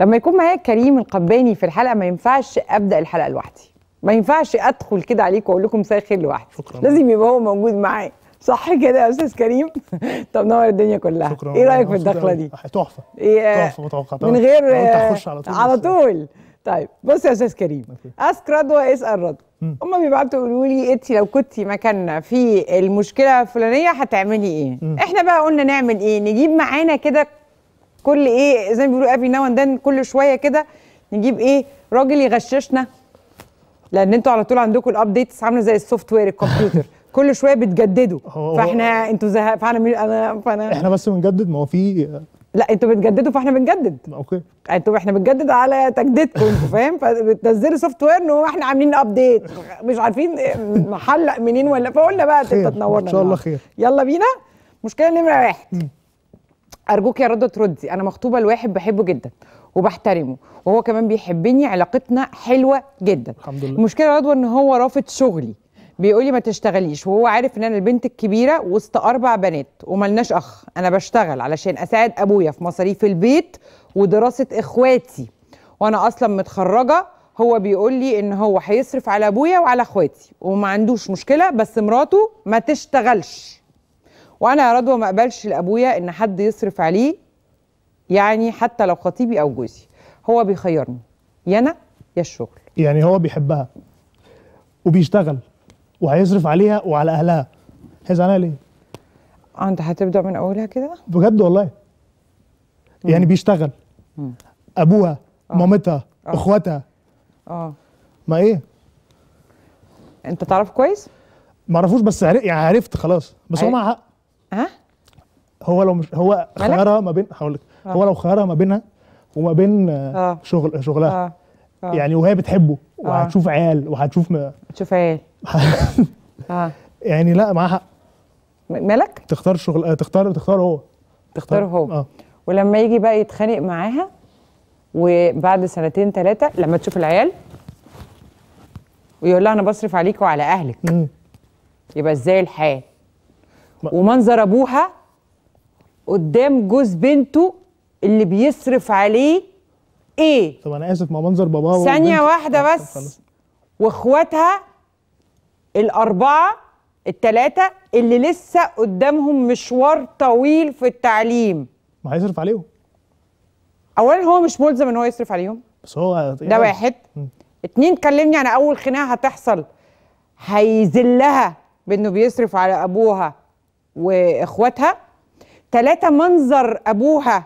لما يكون معايا كريم القباني في الحلقه ما ينفعش ابدا الحلقه لوحدي ما ينفعش ادخل كده عليكم واقول لكم مساء الخير لوحدي شكرا لازم يبقى هو موجود معايا صح كده يا استاذ كريم طب نور الدنيا كلها شكرا ايه رايك في الدخله دي تحفه إيه تحفه من غير آه على طول على طول طيب بص يا استاذ كريم اسك رضوى اسال رضوى هما بيبعتوا يقولوا لي انت لو كنت مكاننا في المشكله الفلانيه هتعملي ايه؟ مم. احنا بقى قلنا نعمل ايه؟ نجيب معانا كده كل ايه زي ما بيقولوا افري ناو اند كل شويه كده نجيب ايه راجل يغششنا لان انتوا على طول عندكم الابديتس عامله زي السوفت وير الكمبيوتر كل شويه بتجددوا فاحنا انتوا زهق فاحنا انا فانا احنا بس بنجدد ما هو في لا انتوا بتجددوا فاحنا بنجدد اوكي انتوا احنا بنجدد على تجديدكم انتوا فاهم فبتنزلوا سوفت وير ان احنا عاملين ابديت مش عارفين محلق منين ولا فقلنا بقى انت تنورنا ان شاء الله خير يلا بينا مشكله نمره واحد ارجوك يا رضا تردي انا مخطوبه لواحد بحبه جدا وبحترمه وهو كمان بيحبني علاقتنا حلوه جدا الحمد لله المشكله رضوى ان هو رافض شغلي بيقول لي ما تشتغليش وهو عارف ان انا البنت الكبيره وسط اربع بنات وملناش اخ انا بشتغل علشان اساعد ابويا في مصاريف البيت ودراسه اخواتي وانا اصلا متخرجه هو بيقول لي ان هو هيصرف على ابويا وعلى اخواتي وما عندوش مشكله بس مراته ما تشتغلش وانا يا رضوى ما اقبلش لابويا ان حد يصرف عليه يعني حتى لو خطيبي او جوزي هو بيخيرني يا انا يا الشغل يعني هو بيحبها وبيشتغل وهيصرف عليها وعلى اهلها هيزعلها ليه آه، انت هتبدا من اولها كده بجد والله يعني مم. بيشتغل مم. ابوها آه. مامتها آه. اخواتها اه ما ايه انت تعرف كويس ما اعرفوش بس يعني عرفت خلاص بس هو معاه حق ها هو لو مش هو خيارها ما بين هقول لك آه. هو لو خيارها ما بينها وما بين آه،, آه. شغل شغلها آه. آه. يعني وهي بتحبه وهتشوف آه. عيال وهتشوف ما تشوف عيال اه يعني لا معاها حق مالك تختار شغل تختار تختار هو تختار هو آه. ولما يجي بقى يتخانق معاها وبعد سنتين ثلاثه لما تشوف العيال ويقول لها انا بصرف عليك وعلى اهلك يبقى ازاي الحال ومنظر ابوها قدام جوز بنته اللي بيصرف عليه ايه طب انا اسف ما منظر باباها ثانيه واحده بس واخواتها الاربعه الثلاثه اللي لسه قدامهم مشوار طويل في التعليم ما هيصرف عليهم اولا هو مش ملزم ان هو يصرف عليهم بس هو ده واحد اتنين كلمني عن اول خناقه هتحصل هيذلها بانه بيصرف على ابوها واخواتها ثلاثة منظر ابوها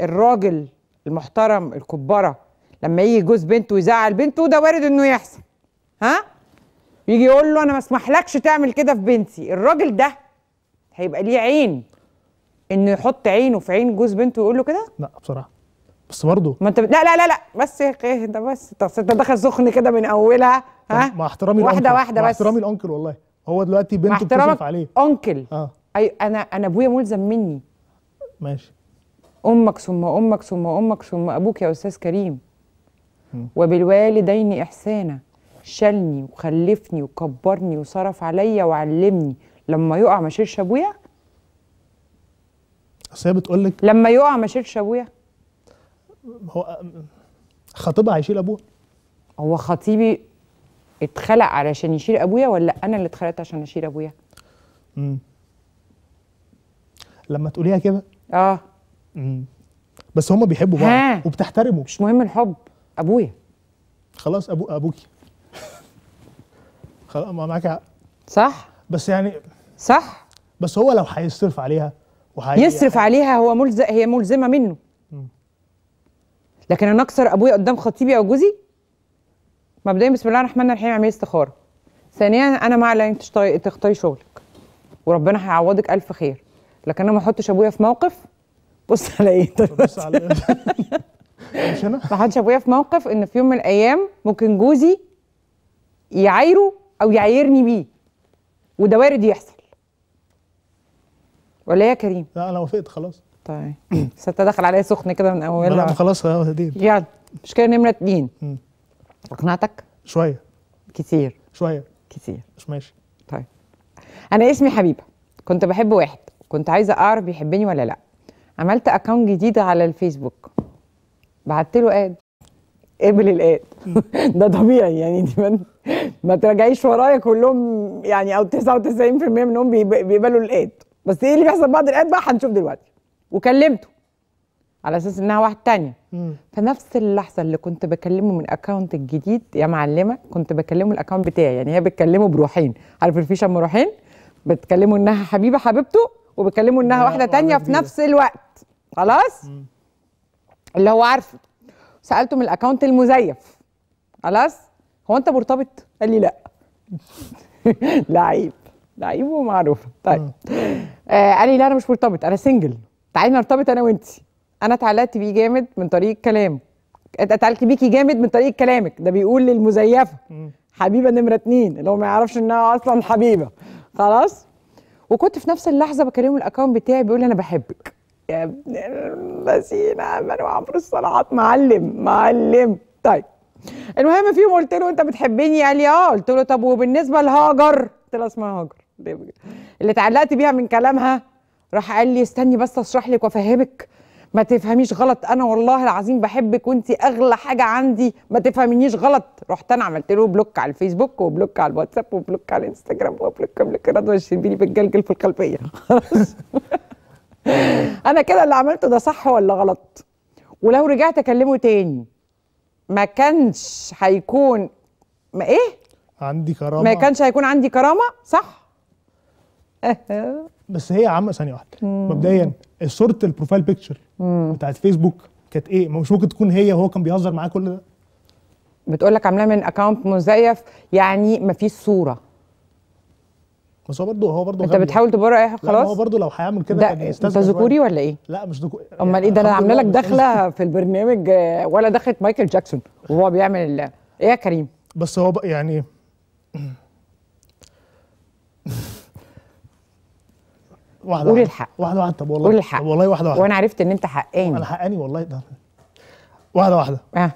الراجل المحترم الكبارة لما يجي جوز بنته يزعل بنته ده وارد انه يحصل ها يجي يقول له انا ما اسمحلكش تعمل كده في بنتي الراجل ده هيبقى ليه عين انه يحط عينه في عين جوز بنته ويقول له كده لا بصراحه بس برضه ما انت لا لا لا لا بس ايه ده بس انت دخل سخن كده من اولها ها مع احترامي واحده الأنكل. واحده بس مع احترامي الانكل والله هو دلوقتي بنته بتصرف عليه انكل اه اي انا انا ابويا ملزم مني ماشي امك ثم امك ثم امك ثم ابوك يا استاذ كريم وبالوالدين احسانا شالني وخلفني وكبرني وصرف عليا وعلمني لما يقع ما شيلش ابويا اصل هي بتقول لك لما يقع ما شيلش ابويا هو خطيبها هيشيل ابوها هو خطيبي اتخلق علشان يشيل ابويا ولا انا اللي اتخلقت عشان اشيل ابويا امم لما تقوليها كده اه مم. بس هما بيحبوا بعض وبتحترمه مش مهم الحب ابويا خلاص ابو ابوكي خلاص ما معاك صح بس يعني صح بس هو لو هيصرف عليها وهي يصرف يعني عليها هو ملزق هي ملزمه منه مم. لكن انا اكسر ابويا قدام خطيبي او جوزي مبدئيا بسم الله الرحمن الرحيم اعملي استخاره ثانيا انا مع انك تختاري شغلك وربنا هيعوضك الف خير لكن انا ما احطش ابويا في موقف بص على ايه بص على إيه؟ مش انا ما احطش ابويا في موقف ان في يوم من الايام ممكن جوزي يعايره او يعايرني بيه وده وارد يحصل ولا يا كريم لا انا وافقت خلاص طيب ست دخل عليا سخن كده من اول لا خلاص يا دين يلا مش كده نمره اتنين اقنعتك شويه كتير شويه كتير مش ماشي طيب انا اسمي حبيبه كنت بحب واحد كنت عايزه اعرف بيحبني ولا لا عملت اكونت جديد على الفيسبوك بعت له اد قبل الاد ده طبيعي يعني دي من ما تراجعيش ورايا كلهم يعني او 99% منهم بيقبلوا الاد بس ايه اللي بيحصل بعد الاد بقى هنشوف دلوقتي وكلمته على اساس انها واحده تانية في فنفس اللحظه اللي كنت بكلمه من الاكونت الجديد يا معلمه كنت بكلمه الاكونت بتاعي يعني هي بتكلمه بروحين عارف الفيشه بروحين روحين بتكلمه انها حبيبه حبيبته وبيكلموا انها واحده تانية في نفس الوقت خلاص اللي هو عارفه سالته من الاكونت المزيف خلاص هو انت مرتبط قال لي لا لعيب لعيب ومعروفه طيب آه قال لي لا انا مش مرتبط انا سنجل تعالي نرتبط انا وانت انا اتعلقت بيه جامد من طريق كلامه اتعلقت بيكي جامد من طريق كلامك ده بيقول للمزيفه حبيبه نمره اتنين اللي هو ما يعرفش انها اصلا حبيبه خلاص وكنت في نفس اللحظه بكلمه الاكونت بتاعي بيقول لي انا بحبك يا ابن الذين امنوا عمرو الصلاحات معلم معلم طيب المهم فيهم قلت له انت بتحبني قال لي اه قلت له طب وبالنسبه لهاجر قلت له اسمها هاجر اللي اتعلقت بيها من كلامها راح قال لي استني بس اشرح لك وافهمك ما تفهميش غلط انا والله العظيم بحبك وانت اغلى حاجه عندي ما تفهمينيش غلط رحت انا عملت له بلوك على الفيسبوك وبلوك على الواتساب وبلوك على الانستجرام وبلوك بلوك رضوى الشربيني بتجلجل في القلبيه انا كده اللي عملته ده صح ولا غلط ولو رجعت اكلمه تاني ما كانش هيكون ما ايه عندي كرامه ما كانش هيكون عندي كرامه صح بس هي عامه ثانيه واحده مبدئيا صوره البروفايل بيكتشر بتاعت فيسبوك كانت ايه مش ممكن تكون هي وهو كان بيهزر معاه كل ده بتقول لك عاملاه من اكونت مزيف يعني مفيش صوره بس هو برضه هو برضه انت بتحاول تبرر اي حاجه خلاص هو برضه لو هيعمل كده كان استاذ انت ذكوري ولا ايه؟ لا مش ذكوري امال ايه ده انا عامله لك داخله في البرنامج ولا دخلت مايكل جاكسون وهو بيعمل ايه يا كريم؟ بس هو يعني واحده قول الحق واحده واحده طب والله قول الحق طب والله واحده واحده وانا عرفت ان انت حقاني انا حقاني والله ده واحده واحده اه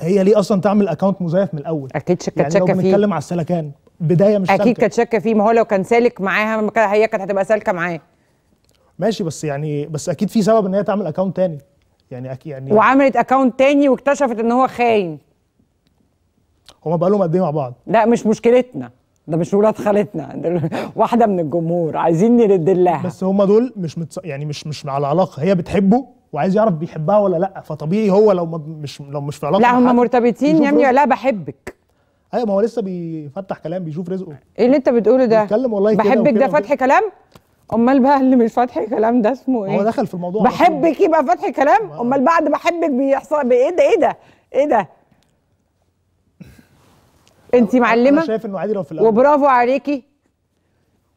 هي ليه اصلا تعمل اكونت مزيف من الاول اكيد شكه يعني شكه فيه بنتكلم على السلكان بدايه مش اكيد كانت شاكه فيه ما هو لو كان سالك معاها هي كانت هتبقى سالكه معاه ماشي بس يعني بس اكيد في سبب ان هي تعمل اكونت تاني يعني اكيد يعني وعملت اكونت تاني واكتشفت ان هو خاين هما بقالهم قد ايه مع بعض؟ لا مش مشكلتنا ده مش ولاد خالتنا واحده من الجمهور عايزين نرد لها بس هم دول مش متص... يعني مش مش على علاقه هي بتحبه وعايز يعرف بيحبها ولا لا فطبيعي هو لو ما مش لو مش في علاقه لا هم مرتبطين يا ابني لا بحبك ايوه ما هو لسه بيفتح كلام بيشوف رزقه ايه اللي انت بتقوله ده بيتكلم والله بحبك ده فتح كلام امال بقى اللي مش فتح كلام ده اسمه ايه هو دخل في الموضوع بحبك يبقى فتح كلام امال بعد بحبك بيحصل ايه ده ايه ده ايه ده انت معلمه انا شايف انه عادي لو في الأول. وبرافو عليكي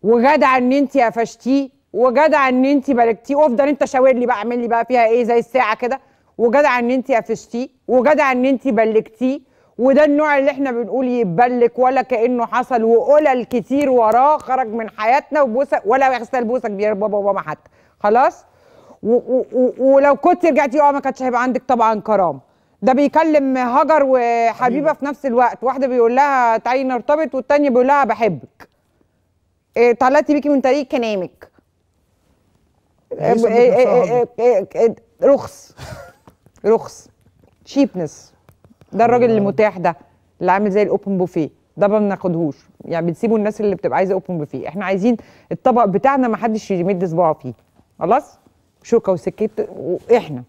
وجدع ان انت قفشتيه وجدع ان انت بلكتيه وافضل انت شاور لي بقى اعمل لي بقى فيها ايه زي الساعه كده وجدع ان انت قفشتيه وجدع ان انت بلكتيه وده النوع اللي احنا بنقول يتبلك ولا كانه حصل وقلل كتير وراه خرج من حياتنا وبوسه ولا يغسل بوسه كبير بابا وماما حتى خلاص ولو كنت رجعتي اه ما كانتش هيبقى عندك طبعا كرامه ده بيكلم هاجر وحبيبه في نفس الوقت واحده بيقول لها تعالي نرتبط والتانيه بيقول لها بحبك إيه طلعتي بيكي من طريق كلامك إيه، إيه، إيه، رخص رخص شيبنس ده الراجل آه. المتاح ده اللي عامل زي الاوبن بوفيه ده ما بناخدهوش يعني بنسيبه الناس اللي بتبقى عايزه اوبن بوفيه احنا عايزين الطبق بتاعنا ما حدش يمد صباعه فيه خلاص شوكه وسكيت واحنا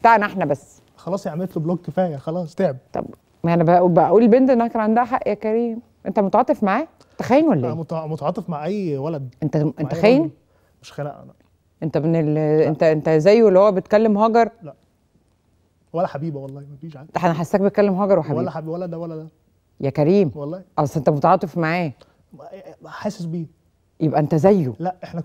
بتاعنا احنا بس خلاص عملت له بلوك كفايه خلاص تعب طب ما انا بقول البنت انها كان عندها حق يا كريم انت متعاطف معاه انت خاين ولا ايه متعاطف مع اي ولد انت انت خاين مش خانق انا انت من ال... انت انت زيه اللي هو بيتكلم هاجر لا ولا حبيبه والله مفيش حاجه انا حاسسك بتكلم هاجر وحبيبه ولا حبيبه ولا ده ولا ده يا كريم والله اصل انت متعاطف معاه حاسس بيه يبقى انت زيه لا احنا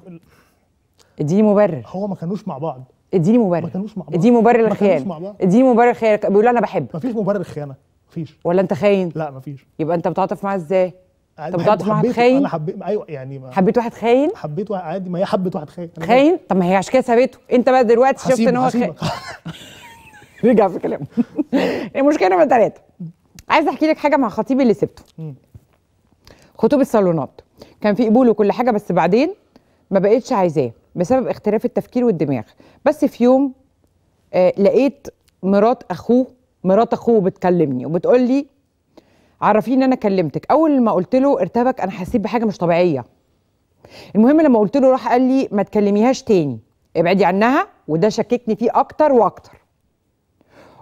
دي مبرر هو ما كانوش مع بعض اديني مبرر ما كانوش مع بعض اديني مبرر الخيانه اديني مبرر الخيانه بيقول انا بحبك مفيش مبرر الخيانه مفيش ولا انت خاين لا مفيش يبقى انت بتعاطف معاه ازاي انت بتعاطف مع واحد خاين انا حبيت ايوه يعني ما حبيت واحد خاين حبيت واحد عادي ما هي حبت واحد خاين خاين طب ما هي عشان كده سابته انت بقى دلوقتي شفت ان هو خاين رجع في كلامه المشكله نمره ثلاثه عايز احكي لك حاجه مع خطيبي اللي سبته خطوبه الصالونات كان في قبول وكل حاجه بس بعدين ما بقتش عايزاه بسبب اختلاف التفكير والدماغ بس في يوم آه لقيت مرات اخوه مرات اخوه بتكلمني وبتقول لي عرفيني انا كلمتك اول ما قلت له ارتبك انا حسيت بحاجه مش طبيعيه المهم لما قلت له راح قال لي ما تكلميهاش تاني ابعدي عنها وده شككني فيه اكتر واكتر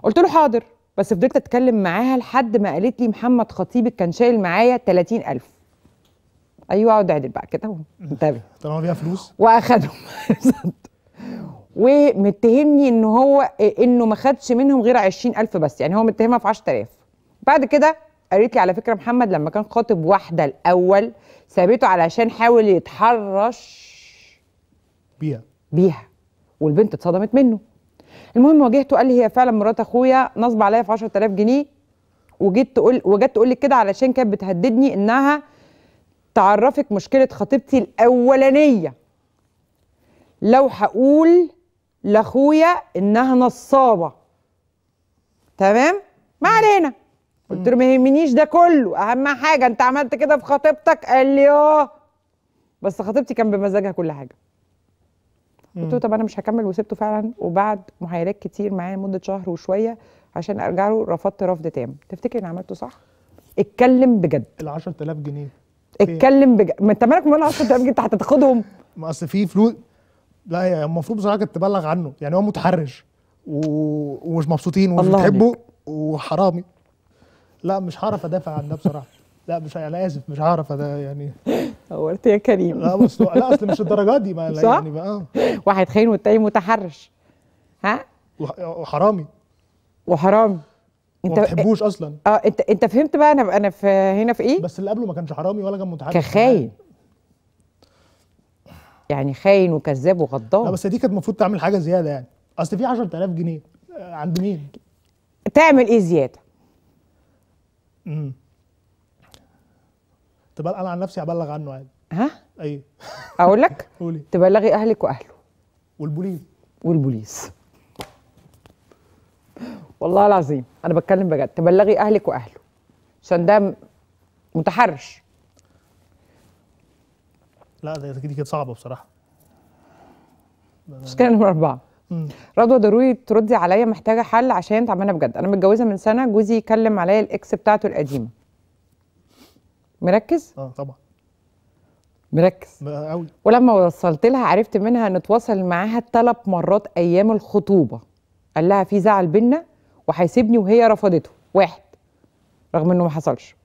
قلت له حاضر بس فضلت اتكلم معاها لحد ما قالت لي محمد خطيبك كان شايل معايا 30000 ايوه اقعد اعدل بقى كده اهو انتبه طالما فيها فلوس واخدهم ومتهمني ان هو انه ما خدش منهم غير 20000 بس يعني هو متهمها في 10000 بعد كده قالت لي على فكره محمد لما كان خاطب واحده الاول سابته علشان حاول يتحرش بيها بيها والبنت اتصدمت منه المهم واجهته قال لي هي فعلا مرات اخويا نصب عليا في 10000 جنيه وجيت تقول وجت تقول لي كده علشان كانت بتهددني انها تعرفك مشكلة خطيبتي الأولانية لو هقول لاخويا انها نصابة تمام ما علينا قلت له ما يهمنيش ده كله اهم حاجة انت عملت كده في خطيبتك قال لي اه بس خطيبتي كان بمزاجها كل حاجة قلت له طب انا مش هكمل وسبته فعلا وبعد محايلات كتير معايا مدة شهر وشويه عشان ارجع له رفضت رفض تام تفتكر إني عملته صح اتكلم بجد ال 10000 جنيه اتكلم بج... ما انت مالك مال 10 دقايق انت هتاخدهم ما اصل في فلوس لا هي يعني المفروض بصراحه كانت تبلغ عنه يعني هو متحرش و... ومش مبسوطين ومش بتحبه وحرامي لا مش هعرف ادافع عن ده بصراحه لا مش انا اسف مش هعرف ده يعني قلت يا كريم لا بس لا اصل مش الدرجات دي ما صح؟ يعني بقى واحد خاين والتاني متحرش ها وحرامي وحرامي انت ما بتحبوش اصلا اه انت انت فهمت بقى انا انا في هنا في ايه بس اللي قبله ما كانش حرامي ولا كان متعدي كان خاين يعني خاين وكذاب وغدار لا بس دي كانت المفروض تعمل حاجه زياده يعني اصل في 10000 جنيه آه، عند مين تعمل ايه زياده امم طب انا عن نفسي ابلغ عنه عادي ها ايوه اقول لك قولي تبلغي اهلك واهله والبوليس والبوليس والله العظيم انا بتكلم بجد تبلغي اهلك واهله عشان ده متحرش لا دي كانت صعبه بصراحه مشكله نمره اربعه رضوى ضروري تردي عليا محتاجه حل عشان تعبانه بجد انا متجوزه من سنه جوزي يكلم عليا الاكس بتاعته القديمه مركز اه طبعا مركز قوي ولما وصلت لها عرفت منها ان اتواصل معاها ثلاث مرات ايام الخطوبه قال لها في زعل بينا وهيسيبني وهي رفضته واحد رغم انه ما حصلش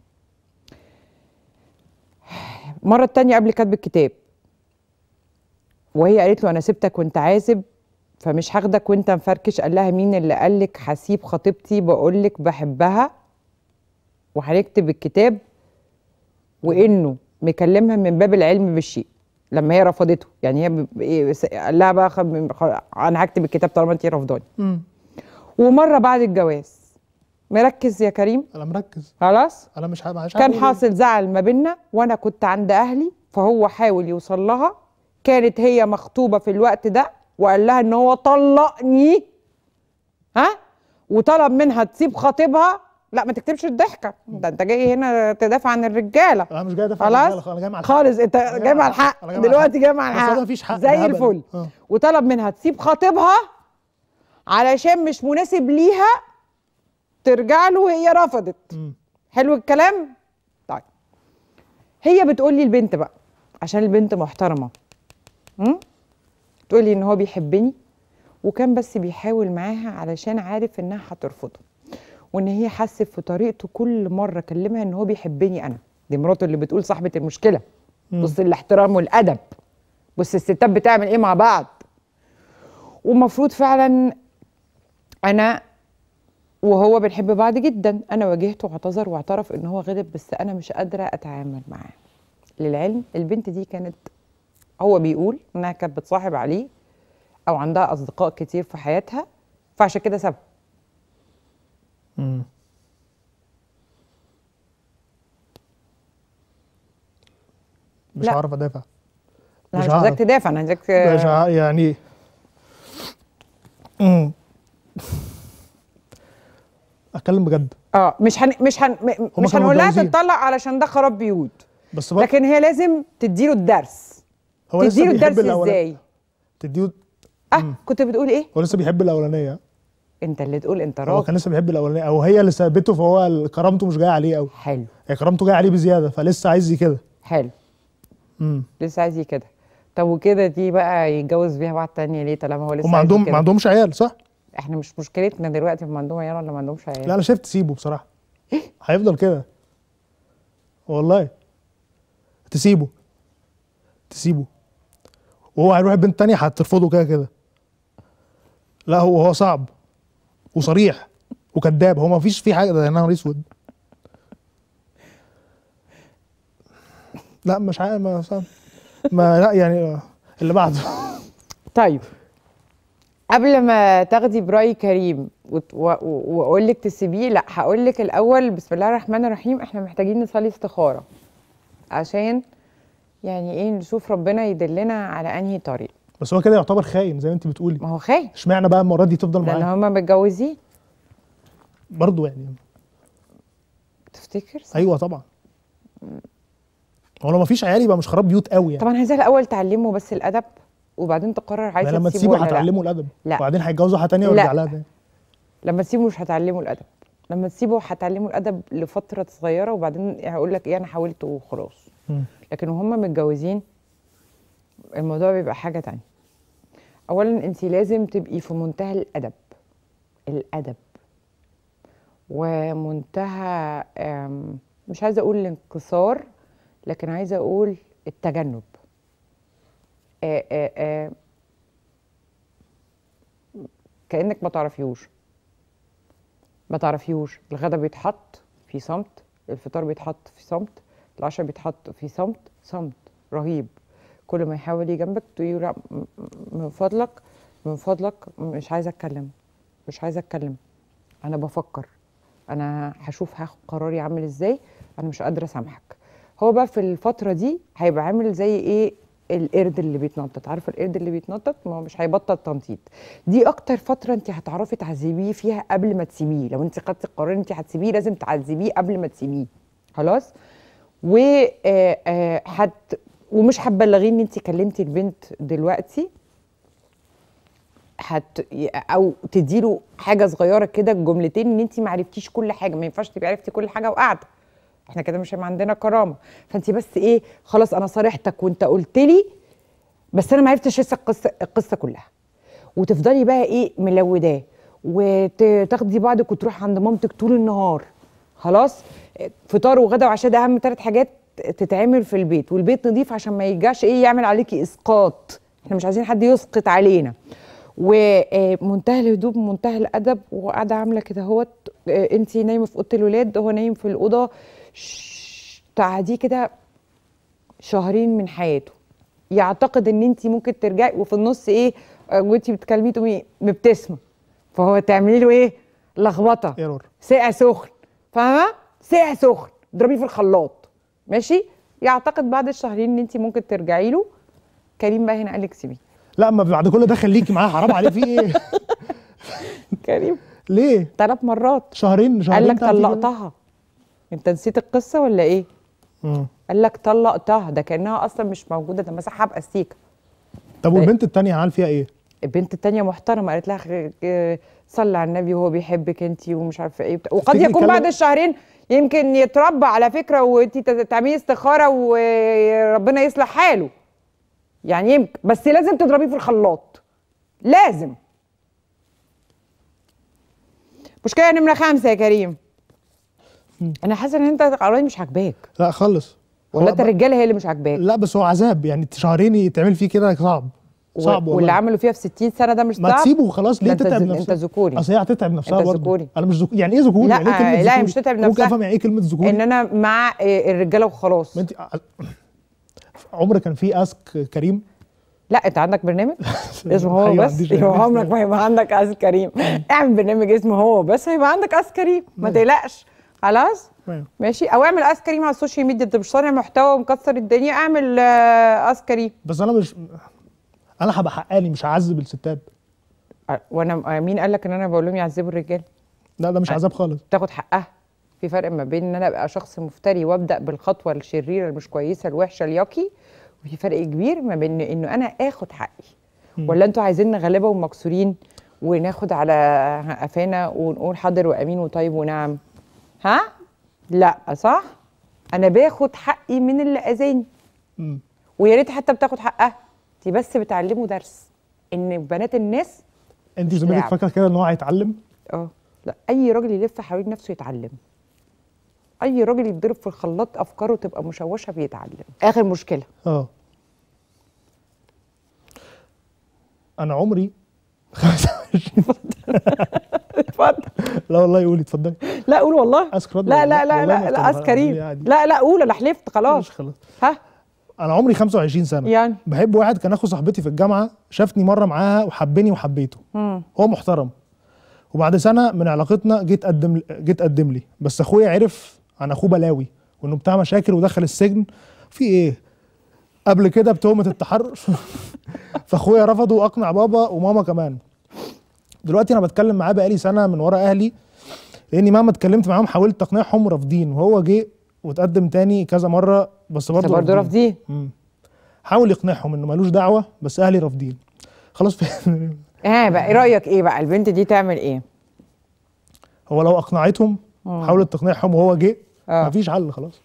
المره تانية قبل كتب الكتاب وهي قالت له انا سبتك وانت عازب فمش هاخدك وانت مفركش قال لها مين اللي قال لك هسيب خطيبتي بقول لك بحبها وهنكتب الكتاب وانه مكلمها من باب العلم بالشيء لما هي رفضته يعني هي إيه، قال لها بقى انا هكتب الكتاب طالما انت رفضاني ومره بعد الجواز مركز يا كريم انا مركز خلاص انا مش معاش كان حاصل إيه. زعل ما بينا وانا كنت عند اهلي فهو حاول يوصل لها كانت هي مخطوبه في الوقت ده وقال لها ان هو طلقني ها وطلب منها تسيب خطيبها لا ما تكتبش الضحكه ده انت جاي هنا تدافع عن الرجاله انا مش جاي ادافع عن الرجاله انا جاي مع الحق خالص انت جاي مع الحق دلوقتي جاي مع الحق زي الفل وطلب منها تسيب خطيبها علشان مش مناسب ليها ترجع له وهي رفضت م. حلو الكلام طيب هي بتقول لي البنت بقى عشان البنت محترمه م? تقول لي ان هو بيحبني وكان بس بيحاول معاها علشان عارف انها هترفضه وان هي حست في طريقته كل مره كلمها ان هو بيحبني انا دي مراته اللي بتقول صاحبه المشكله بص الاحترام والادب بص الستات بتعمل ايه مع بعض ومفروض فعلا انا وهو بنحب بعض جدا انا واجهته واعتذر واعترف ان هو غضب بس انا مش قادره اتعامل معاه للعلم البنت دي كانت هو بيقول انها كانت بتصاحب عليه او عندها اصدقاء كتير في حياتها فعشان كده سابها مش عارفه ادافع لا مش عايزاك تدافع انا عايزاك يعني امم اتكلم بجد اه مش هن مش هن مش هنقول لها تتطلق علشان ده خراب بيوت بس بقى لكن هي لازم تديله الدرس هو تديله الدرس ازاي تديله اه كنت بتقول ايه هو لسه بيحب الاولانيه انت اللي تقول انت راجل هو كان لسه بيحب الاولانيه او هي اللي سابته فهو كرامته مش جايه عليه قوي حلو هي يعني كرامته جايه عليه بزياده فلسه عايز كده حلو امم لسه عايز كده طب وكده دي بقى يتجوز بيها واحده تانية ليه طالما هو لسه هم عندهم ما عندهمش عيال صح احنا مش مشكلتنا دلوقتي في مندوب عيال ولا ما عندهمش عيال لا انا شايف تسيبه بصراحه ايه هيفضل كده والله تسيبه تسيبه وهو هيروح البنت تانية هترفضه كده كده لا هو هو صعب وصريح وكذاب هو ما فيش فيه حاجه ده نهار اسود لا مش عارف ما, ما لا يعني آه، اللي بعده طيب قبل ما تاخدي براي كريم واقول لك تسيبيه لا هقول لك الاول بسم الله الرحمن الرحيم احنا محتاجين نصلي استخاره عشان يعني ايه نشوف ربنا يدلنا على انهي طريق بس هو كده يعتبر خاين زي ما انت بتقولي ما هو خاين اشمعنى بقى المره دي تفضل معاه لان هما متجوزين برضه يعني تفتكر صح؟ ايوه طبعا هو لو مفيش عيال يبقى مش خراب بيوت قوي يعني طبعا عايزاه الاول تعلمه بس الادب وبعدين تقرر عايز تسيبه لما تسيبه هتعلمه الادب لا وبعدين هيتجوزوا واحده ثانيه ويرجع لها تاني لما تسيبه مش هتعلمه الادب لما تسيبه هتعلمه الادب لفتره صغيره وبعدين هيقول لك ايه انا حاولت وخلاص لكن وهم متجوزين الموضوع بيبقى حاجه تانية اولا انت لازم تبقي في منتهى الادب الادب ومنتهى مش عايزه اقول الانكسار لكن عايزه اقول التجنب آآ آه، آآ آه، آه. كانك ما تعرفيهوش ما تعرفيهوش الغدا بيتحط في صمت الفطار بيتحط في صمت العشاء بيتحط في صمت صمت رهيب كل ما يحاول يجي جنبك تقولي لا من فضلك من فضلك مش عايزه اتكلم مش عايزه اتكلم انا بفكر انا هشوف هاخد قراري عامل ازاي انا مش قادره اسامحك هو بقى في الفتره دي هيبقى عامل زي ايه القرد اللي بيتنطط عارفه القرد اللي بيتنطط ما هو مش هيبطل تنطيط دي اكتر فتره انت هتعرفي تعذبيه فيها قبل ما تسيبيه لو انت خدتي القرار انت هتسيبيه لازم تعذبيه قبل ما تسيبيه خلاص و آه، آه، حد ومش هتبلغيه ان انت كلمتي البنت دلوقتي هت او تديله حاجه صغيره كده جملتين ان انت ما عرفتيش كل حاجه ما ينفعش تبقي عرفتي كل حاجه وقاعده احنا كده مش عندنا كرامه فانت بس ايه خلاص انا صارحتك وانت قلت لي بس انا ما عرفتش لسه القصه القصه كلها وتفضلي بقى ايه ملوداه وتاخدي بعضك وتروح عند مامتك طول النهار خلاص فطار وغدا وعشاء ده اهم ثلاث حاجات تتعمل في البيت والبيت نضيف عشان ما يرجعش ايه يعمل عليكي اسقاط احنا مش عايزين حد يسقط علينا ومنتهى الهدوء منتهى الادب وقاعده عامله كده اهوت آه، انت نايمه في اوضه الولاد هو نايم في الاوضه تعاديه كده شهرين من حياته يعتقد ان انت ممكن ترجعي وفي النص ايه وانت بتكلميه تقومي مبتسمه فهو تعملي له ايه لخبطه ايرور سقع سخن فاهمه سقع سخن اضربيه في الخلاط ماشي يعتقد بعد الشهرين ان انت ممكن ترجعي له كريم بقى هنا قال لك سيبيه لا ما بعد كل ده خليكي معاه حرام عليه في ايه كريم ليه ثلاث مرات شهرين شهرين قال لك طلقتها انت نسيت القصه ولا ايه مم. قال لك طلقتها ده كانها اصلا مش موجوده ده مسحها باستيكه طب طيب. والبنت التانية عمل فيها ايه البنت التانية محترمة قالت لها صلي على النبي وهو بيحبك انت ومش عارفة ايه بتا... وقد يكون بعد الشهرين يمكن يتربى على فكرة وانت تعملي استخارة وربنا يصلح حاله يعني يمكن بس لازم تضربيه في الخلاط لازم مشكلة نمرة خمسة يا كريم انا حاسه ان انت الاولاني مش عاجباك لا خالص ولا انت الرجاله هي اللي مش عاجباك لا بس هو عذاب يعني شهرين يتعمل فيه كده صعب صعب واللي عملوا فيها في 60 سنه ده مش صعب ما تسيبه خلاص ليه تتعب نفسها انت ذكوري اصل هي هتتعب نفسها برضه ذكوري انا مش ذكوري يعني ايه ذكوري لا يعني إيه لا هي مش هتتعب نفسها ممكن افهم يعني ايه كلمه ذكوري ان انا مع الرجاله وخلاص انت عمر كان في اسك كريم لا انت عندك برنامج اسمه هو أيوة، بس يبقى عمرك ما هيبقى عندك اسك كريم اعمل برنامج اسمه هو بس هيبقى عندك اسك كريم ما تقلقش خلاص طيب. ماشي او اعمل ايس كريم على السوشيال ميديا انت مش طيب صانع محتوى ومكسر الدنيا اعمل ايس آه، كريم بس انا مش انا هبقى حقاني مش هعذب الستات وانا آه، مين قال لك ان انا بقول لهم يعذبوا الرجال لا ده مش عذاب خالص تاخد حقها في فرق ما بين ان انا ابقى شخص مفتري وابدا بالخطوه الشريره المش كويسه الوحشه الياكي وفي فرق كبير ما بين انه انا اخد حقي ولا انتوا عايزيننا غلابه ومكسورين وناخد على قفانا ونقول حاضر وامين وطيب ونعم ها لا صح انا باخد حقي من اللي اذاني ويا ريت حتى بتاخد حقها انت بس بتعلمه درس ان بنات الناس انت زميلك فاكره كده ان هو هيتعلم اه لا اي راجل يلف حوالين نفسه يتعلم اي راجل يتضرب في الخلاط افكاره تبقى مشوشه بيتعلم اخر مشكله اه انا عمري 25 اتفضل لا والله قولي اتفضلي لا قول والله اذكر لا لا لا لا لا كريم يعني لا لا قول انا حلفت خلاص خلاص ها انا عمري 25 سنه يعني بحب واحد كان اخو صاحبتي في الجامعه شافني مره معاها وحبني وحبيته مم. هو محترم وبعد سنه من علاقتنا جيت قدم جيت قدم لي بس اخويا عرف عن اخوه بلاوي وانه بتاع مشاكل ودخل السجن في ايه قبل كده بتهمه التحرش فاخويا رفضه واقنع بابا وماما كمان دلوقتي انا بتكلم معاه بقالي سنه من ورا اهلي لاني مهما اتكلمت معاهم حاولت اقنعهم رافضين وهو جه واتقدم تاني كذا مره بس برضه برضه رافضين حاول يقنعهم انه ملوش دعوه بس اهلي رافضين خلاص ايه بقى ايه رايك ايه بقى البنت دي تعمل ايه هو لو اقنعتهم حاولت تقنعهم وهو جه آه. مفيش حل خلاص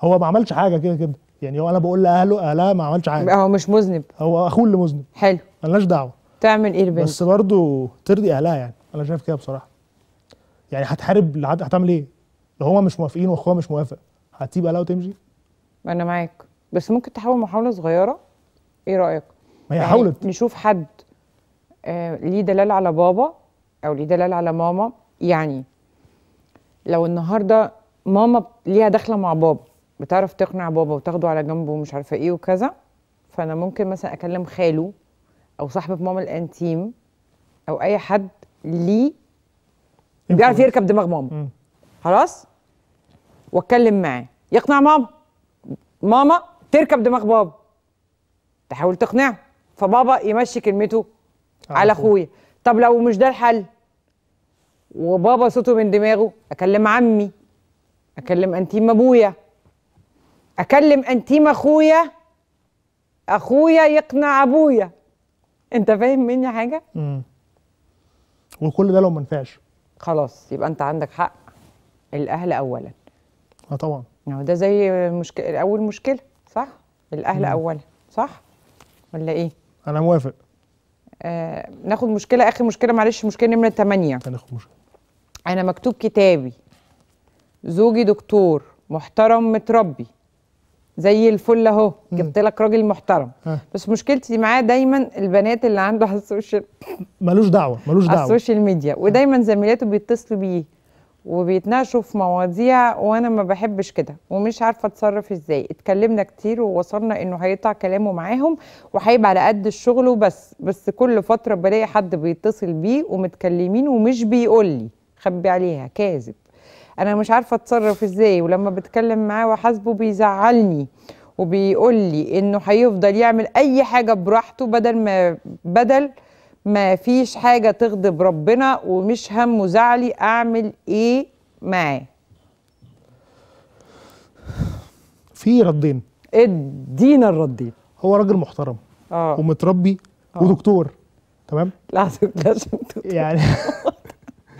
هو ما عملش حاجه كده كده يعني هو انا بقول لاهله اهلها ما عملش حاجه هو مش مذنب هو اخوه اللي مذنب حلو ملناش دعوه تعمل ايه البنت بس برضه ترضي اهلها يعني انا شايف كده بصراحه يعني هتحارب لحد هتعمل ايه لو هما مش موافقين واخوها مش موافق هتسيب اهلها وتمشي انا معاك بس ممكن تحاول محاوله صغيره ايه رايك ما هي يعني حاولت نشوف حد آه ليه دلاله على بابا او ليه دلاله على ماما يعني لو النهارده ماما ليها داخله مع بابا بتعرف تقنع بابا وتاخده على جنبه ومش عارفه ايه وكذا فانا ممكن مثلا اكلم خاله او صاحبه ماما الانتيم او اي حد ليه بيعرف يركب دماغ ماما خلاص واتكلم معاه يقنع ماما ماما تركب دماغ بابا تحاول تقنعه فبابا يمشي كلمته على اخويا طب لو مش ده الحل وبابا صوته من دماغه اكلم عمي اكلم انتيم ابويا اكلم انتيم اخويا اخويا يقنع ابويا انت فاهم مني حاجه امم وكل ده لو ما نفعش خلاص يبقى انت عندك حق الاهل اولا اه طبعا يعني ده زي مشكله اول مشكله صح الاهل مم. اولا صح ولا ايه انا موافق آه ناخد مشكله اخر مشكله معلش مشكله نمره 8 هناخد مشكله انا مكتوب كتابي زوجي دكتور محترم متربي زي الفل اهو جبت لك راجل محترم ها. بس مشكلتي معاه دايما البنات اللي عنده على السوشيال ملوش دعوه ملوش دعوه على السوشيال ميديا ودايما زميلاته بيتصلوا بيه وبيتناقشوا في مواضيع وانا ما بحبش كده ومش عارفه اتصرف ازاي اتكلمنا كتير ووصلنا انه هيقطع كلامه معاهم وهيبقى على قد الشغل وبس بس كل فتره بلاقي حد بيتصل بيه ومتكلمين ومش بيقول لي خبي عليها كاذب انا مش عارفه اتصرف ازاي ولما بتكلم معاه وحاسبه بيزعلني وبيقول لي انه هيفضل يعمل اي حاجه براحته بدل ما بدل ما فيش حاجه تغضب ربنا ومش همه زعلي اعمل ايه معاه في ردين ادينا الردين هو راجل محترم اه ومتربي آه. ودكتور تمام لازم دكتور يعني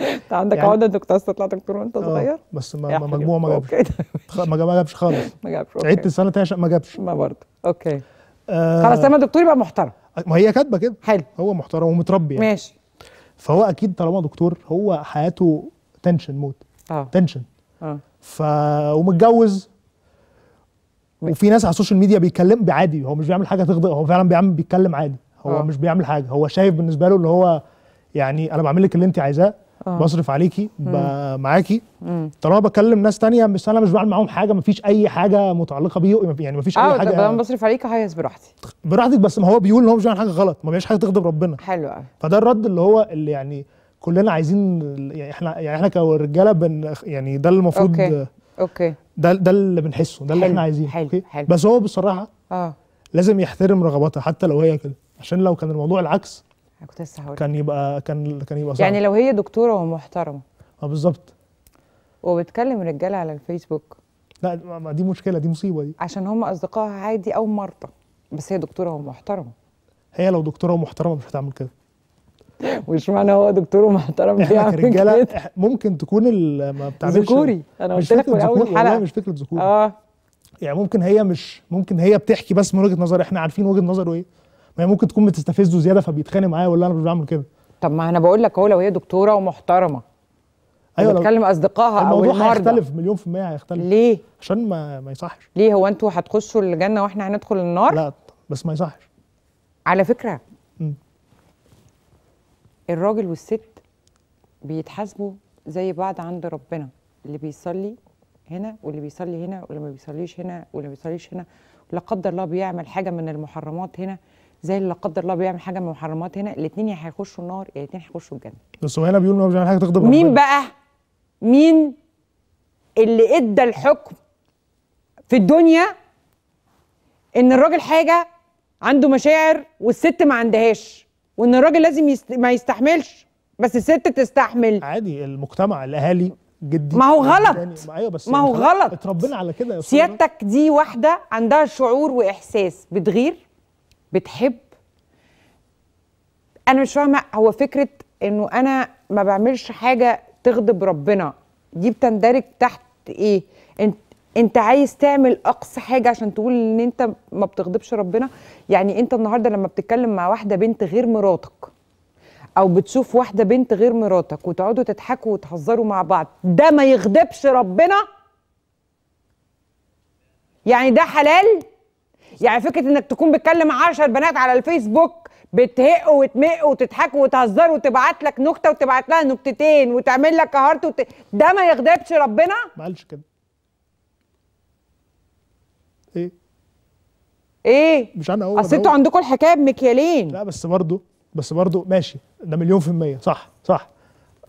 انت عندك يعني عقده انك تطلع دكتور وانت آه، صغير؟ بس ما مجموع ما جابش ما جابش خالص ما جابش عدت السنه تاني عشان ما جابش ما برضه اوكي آه خلاص لما دكتور يبقى محترم آه، ما هي كاتبه كده حلو هو محترم ومتربي يعني ماشي فهو اكيد طالما دكتور هو حياته تنشن موت اه تنشن اه ف ومتجوز وفي ناس على السوشيال ميديا بيتكلم عادي هو مش بيعمل حاجه تغضب هو فعلا بيعمل بيتكلم عادي هو أوه. مش بيعمل حاجه هو شايف بالنسبه له اللي هو يعني انا بعمل لك اللي انت عايزاه أوه. بصرف عليكي معاكي طالما بكلم ناس تانية بس انا مش بعمل معاهم حاجه مفيش اي حاجه متعلقه بيه يعني مفيش اي آه، حاجه اه انا بصرف عليك هيس براحتي براحتك بس ما هو بيقول ان هو مش بيعمل حاجه غلط ما بيعملش حاجه تغضب ربنا حلو قوي فده الرد اللي هو اللي يعني كلنا عايزين يعني احنا يعني احنا كرجاله بن يعني ده المفروض اوكي اوكي ده ده اللي بنحسه ده اللي حلو. احنا عايزينه حلو حلو بس هو بصراحه اه لازم يحترم رغباتها حتى لو هي كده عشان لو كان الموضوع العكس كنت لسه هقول كان يبقى كان كان يبقى صعب يعني لو هي دكتوره ومحترمه اه بالظبط وبتكلم رجاله على الفيسبوك لا ما دي مشكله دي مصيبه دي عشان هم اصدقائها عادي او مرضى بس هي دكتوره ومحترمه هي لو دكتوره ومحترمه مش هتعمل كده وش معنى هو دكتور ومحترم يعني كرجاله ممكن تكون ما بتعملش ذكوري انا قلت لك من اول حلقه مش فكره ذكوري اه يعني ممكن هي مش ممكن هي بتحكي بس من وجهه نظر احنا عارفين وجهه نظره ايه ما هي ممكن تكون بتستفزه زياده فبيتخانق معايا ولا انا بعمل كده طب ما انا بقول لك اهو لو هي دكتوره ومحترمه ايوه بتكلم اصدقائها او الموضوع هيختلف مليون في الميه هيختلف ليه عشان ما ما يصحش ليه هو انتوا هتخشوا الجنه واحنا هندخل النار لا بس ما يصحش على فكره م. الراجل والست بيتحاسبوا زي بعض عند ربنا اللي بيصلي هنا واللي بيصلي هنا واللي ما بيصليش هنا واللي ما بيصليش هنا لا قدر الله بيعمل حاجه من المحرمات هنا زي اللي لا قدر الله بيعمل حاجه من المحرمات هنا الاثنين يا هيخشوا النار يا الاثنين هيخشوا الجنه بس هو هنا بيقول ان هو حاجه تغضب مين بقى مين اللي ادى الحكم في الدنيا ان الراجل حاجه عنده مشاعر والست ما عندهاش وان الراجل لازم يست... ما يستحملش بس الست تستحمل عادي المجتمع الاهالي جدي ما هو غلط ايوه بس ما هو غلط اتربينا على كده يا سيادتك دي واحده عندها شعور واحساس بتغير بتحب انا مش فاهمه هو فكره انه انا ما بعملش حاجه تغضب ربنا دي بتندرج تحت ايه انت انت عايز تعمل اقصى حاجه عشان تقول ان انت ما بتغضبش ربنا يعني انت النهارده لما بتتكلم مع واحده بنت غير مراتك او بتشوف واحده بنت غير مراتك وتقعدوا تضحكوا وتهزروا مع بعض ده ما يغضبش ربنا يعني ده حلال يعني فكره انك تكون بتكلم 10 بنات على الفيسبوك بتهق وتمق وتضحك وتهزر وتبعت لك نكته وتبعت لها نكتتين وتعمل لك كهارت وت... ده ما يغضبش ربنا؟ ما قالش كده. ايه؟ ايه؟ مش انا اقول اصل انتوا عندكم الحكايه بمكيالين لا بس برضه بس برضه ماشي ده مليون في المية صح صح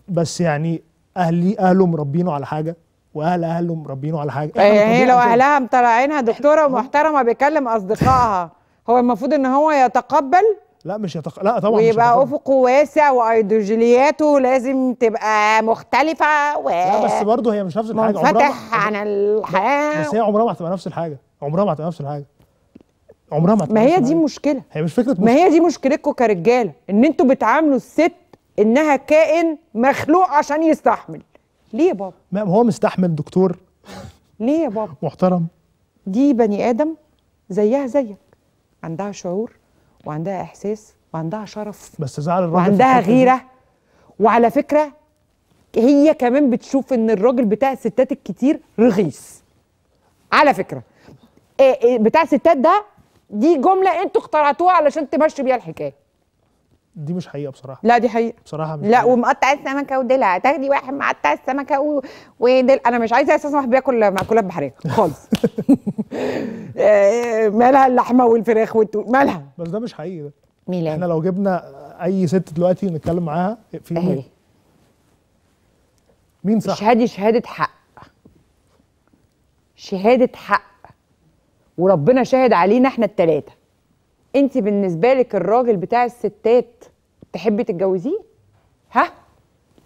بس يعني اهلي اهله مربينه على حاجه واهل اهله مربينه على حاجه هي إيه، إيه، لو اهلها مطلعينها دكتوره ومحترمه بيكلم اصدقائها هو المفروض ان هو يتقبل لا مش يتق... لا طبعا ويبقى افقه واسع وايديولوجياته لازم تبقى مختلفه و لا بس برضه هي مش نفس الحاجه عمرها منفتح عن الحياه بس هي عمرها ما هتبقى نفس الحاجه عمرها ما هتبقى نفس الحاجه عمرها ما ما هي دي مشكله هي مش فكره مشكلة. ما هي دي مشكلتكم كرجاله ان انتوا بتعاملوا الست انها كائن مخلوق عشان يستحمل ليه يا بابا؟ ما هو مستحمل دكتور ليه يا بابا؟ محترم دي بني آدم زيها زيك عندها شعور وعندها إحساس وعندها شرف بس زعل الراجل وعندها غيرة وعلى فكرة هي كمان بتشوف إن الراجل بتاع الستات الكتير رخيص على فكرة آه، آه، بتاع الستات ده دي جملة انتوا اخترعتوها علشان تمشوا بيها الحكاية دي مش حقيقه بصراحه لا دي حقيقه بصراحه مش لا حقيقة. ومقطع السمكه ودلع تاخدي واحد مقطع السمكه و... انا مش عايزه اساسا واحد بياكل مأكولات بحريه خالص آه، مالها اللحمه والفراخ والتوت مالها بس ده مش حقيقي ده ميلاد احنا لو جبنا اي ست دلوقتي نتكلم معاها في اهي مين صح شهادة شهاده حق شهاده حق وربنا شاهد علينا احنا التلاته انت بالنسبه لك الراجل بتاع الستات تحبي تتجوزيه ها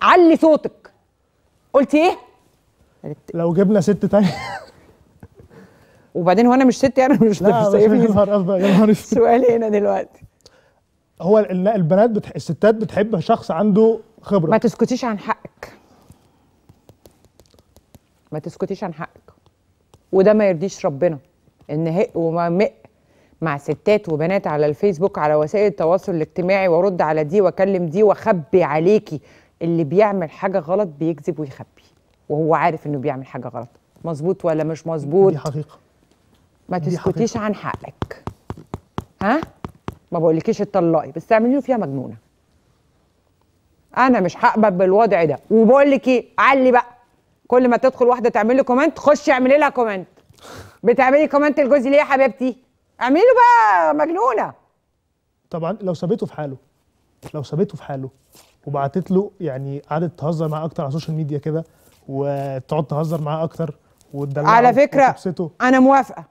علي صوتك قلتي ايه لو جبنا ست تانية وبعدين هو انا مش ست يعني مش مش نهار سؤال هنا دلوقتي هو البنات بتح... الستات بتحب شخص عنده خبره ما تسكتيش عن حقك ما تسكتيش عن حقك وده ما يرضيش ربنا ان هي وما مع ستات وبنات على الفيسبوك على وسائل التواصل الاجتماعي وارد على دي واكلم دي واخبي عليكي اللي بيعمل حاجه غلط بيكذب ويخبي وهو عارف انه بيعمل حاجه غلط مظبوط ولا مش مظبوط دي حقيقه ما تسكتيش عن حقك ها ما بقولكيش اتطلقي بس اعملي له فيها مجنونه انا مش هقبل بالوضع ده وبقول لك ايه علي بقى كل ما تدخل واحده تعمل لي كومنت خش اعملي لها كومنت بتعملي كومنت لجوزي ليه يا حبيبتي اعمله بقى مجنونه طبعا لو سابته في حاله لو سابته في حاله وبعتت له يعني قعدت تهزر معاه اكتر على السوشيال ميديا كده وتقعد تهزر معاه اكتر وتدلعه على فكره انا موافقه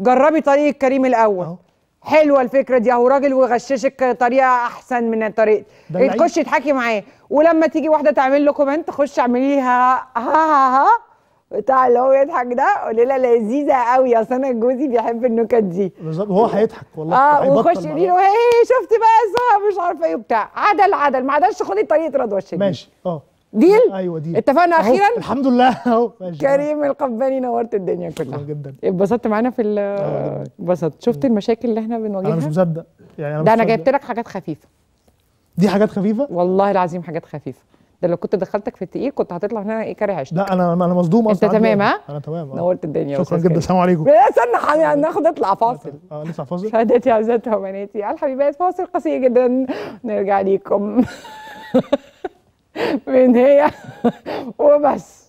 جربي طريقه كريم الاول أو. حلوه الفكره دي اهو راجل ويغششك طريقه احسن من طريقه تخشي تحكي معاه ولما تيجي واحده تعمل له كومنت خش اعمليها ها ها ها بتاع اللي هو يضحك ده قليله لذيذه قوي اصل انا جوزي بيحب النكت دي بالظبط وهو هيضحك والله اه ويخش يقول له ايه شفت بقى صح مش عارفه ايه وبتاع عدل عدل ما عدلش خدي طريقه رضوى الشريف ماشي اه ديل ايوه ديل اتفقنا اخيرا الحمد لله اهو كريم القباني نورت الدنيا كلها جدا اتبسطت معانا في آه، اتبسطت شفت المشاكل اللي احنا بنواجهها انا مش مصدق يعني انا ده انا جايبت لك حاجات خفيفه دي حاجات خفيفه والله العظيم حاجات خفيفه ده لو كنت دخلتك في التقيل كنت هتطلع هنا ايه كاره عشتك لا انا انا مصدوم اصلا انت تمام ها انا تمام آه. نورت الدنيا شكرا جدا السلام عليكم استنى ناخد اطلع فاصل اه نطلع فاصل شهادتي عزتها وبناتي على الحبيبات فاصل قصير جدا نرجع ليكم من هي وبس